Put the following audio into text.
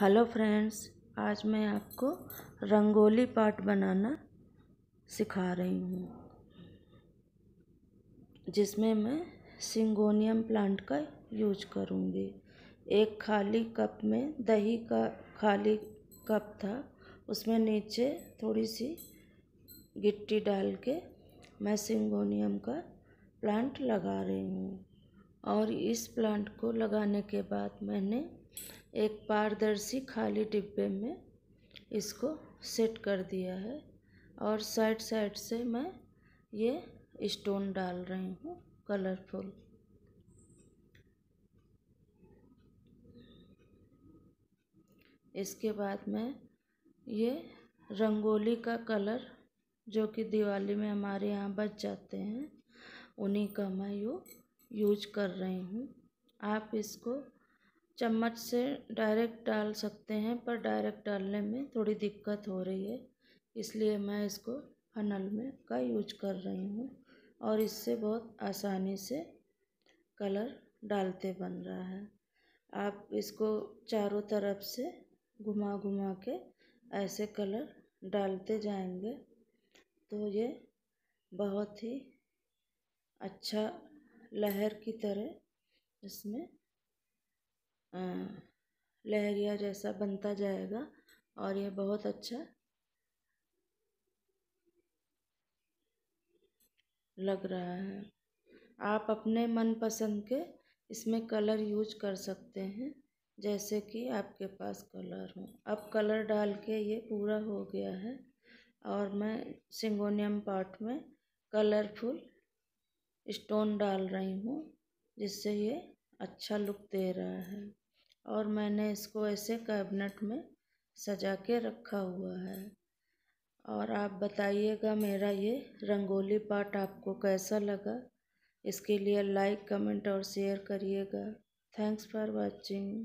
hello friends आज मैं आपको रंगोली पार्ट बनाना सिखा रही हूँ जिसमें मैं सिंगोनियम प्लांट का यूज करूँगी एक खाली कप में दही का खाली कप था उसमें नीचे थोड़ी सी गिट्टी डाल के मैं सिंगोनियम का प्लांट लगा रही हूँ और इस प्लांट को लगाने के बाद मैंने एक पारदर्शी खाली डिब्बे में इसको सेट कर दिया है और साइड साइड से मैं ये स्टोन डाल रही हूँ कलरफुल इसके बाद मैं ये रंगोली का कलर जो कि दिवाली में हमारे यहाँ बच जाते हैं उन्हीं का मैं यू यूज कर रही हूँ आप इसको चम्मच से डायरेक्ट डाल सकते हैं पर डायरेक्ट डालने में थोड़ी दिक्कत हो रही है इसलिए मैं इसको फनल में का यूज कर रही हूँ और इससे बहुत आसानी से कलर डालते बन रहा है आप इसको चारों तरफ से घुमा घुमा के ऐसे कलर डालते जाएंगे तो ये बहुत ही अच्छा लहर की तरह इसमें लहरिया जैसा बनता जाएगा और यह बहुत अच्छा लग रहा है आप अपने मनपसंद के इसमें कलर यूज कर सकते हैं जैसे कि आपके पास कलर हो अब कलर डाल के ये पूरा हो गया है और मैं सिंगोनियम पार्ट में कलरफुल स्टोन डाल रही हूँ जिससे ये अच्छा लुक दे रहा है और मैंने इसको ऐसे कैबिनेट में सजा के रखा हुआ है और आप बताइएगा मेरा ये रंगोली पार्ट आपको कैसा लगा इसके लिए लाइक कमेंट और शेयर करिएगा थैंक्स फॉर वाचिंग